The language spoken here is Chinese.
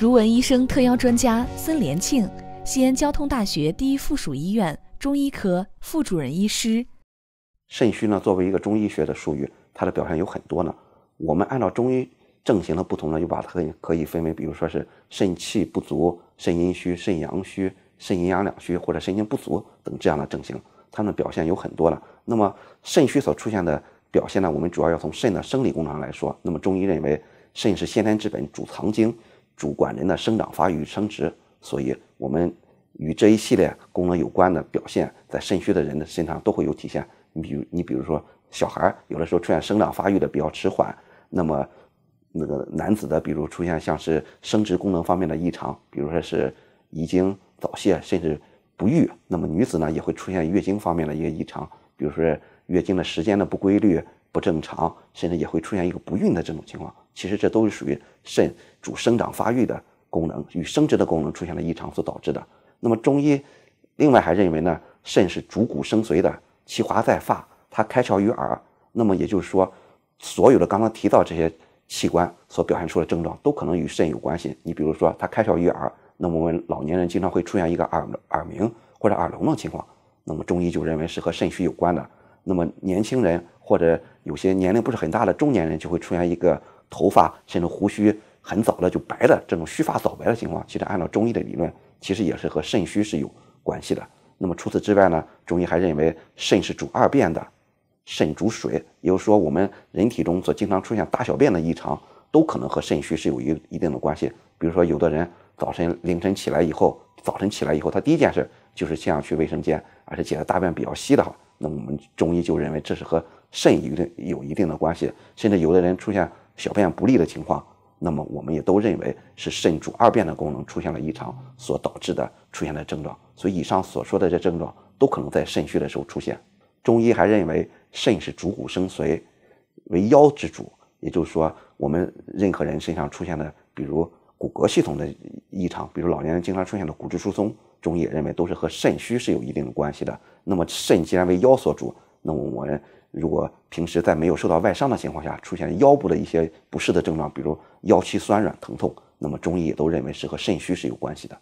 儒文医生特邀专家孙连庆，西安交通大学第一附属医院中医科副主任医师。肾虚呢，作为一个中医学的术语，它的表现有很多呢。我们按照中医症型的不同呢，又把它可以分为，比如说是肾气不足、肾阴虚、肾阳虚、肾阴阳两虚或者肾精不足等这样的症型，它们表现有很多了。那么肾虚所出现的表现呢，我们主要要从肾的生理功能上来说。那么中医认为，肾是先天之本，主藏精。主管人的生长发育、生殖，所以我们与这一系列功能有关的表现，在肾虚的人的身上都会有体现。你比如，你比如说，小孩有的时候出现生长发育的比较迟缓，那么那个男子的，比如出现像是生殖功能方面的异常，比如说是遗精早泄，甚至不育；那么女子呢，也会出现月经方面的一个异常，比如说月经的时间的不规律、不正常，甚至也会出现一个不孕的这种情况。其实这都是属于肾主生长发育的功能与生殖的功能出现了异常所导致的。那么中医另外还认为呢，肾是主骨生髓的，其华在发，它开窍于耳。那么也就是说，所有的刚刚提到这些器官所表现出的症状都可能与肾有关系。你比如说它开窍于耳，那么我们老年人经常会出现一个耳耳鸣或者耳聋的情况，那么中医就认为是和肾虚有关的。那么年轻人或者有些年龄不是很大的中年人就会出现一个。头发甚至胡须很早了就白的这种须发早白的情况，其实按照中医的理论，其实也是和肾虚是有关系的。那么除此之外呢，中医还认为肾是主二便的，肾主水，也就是说我们人体中所经常出现大小便的异常，都可能和肾虚是有一一定的关系。比如说有的人早晨凌晨起来以后，早晨起来以后他第一件事就是先要去卫生间，而且解的大便比较稀的话，那么我们中医就认为这是和肾一定有一定的关系，甚至有的人出现。小便不利的情况，那么我们也都认为是肾主二便的功能出现了异常，所导致的出现的症状。所以以上所说的这症状都可能在肾虚的时候出现。中医还认为肾是主骨生髓，为腰之主，也就是说我们任何人身上出现的，比如骨骼系统的异常，比如老年人经常出现的骨质疏松，中医也认为都是和肾虚是有一定的关系的。那么肾既然为腰所主，那么我。们如果平时在没有受到外伤的情况下，出现腰部的一些不适的症状，比如腰膝酸软、疼痛，那么中医也都认为是和肾虚是有关系的。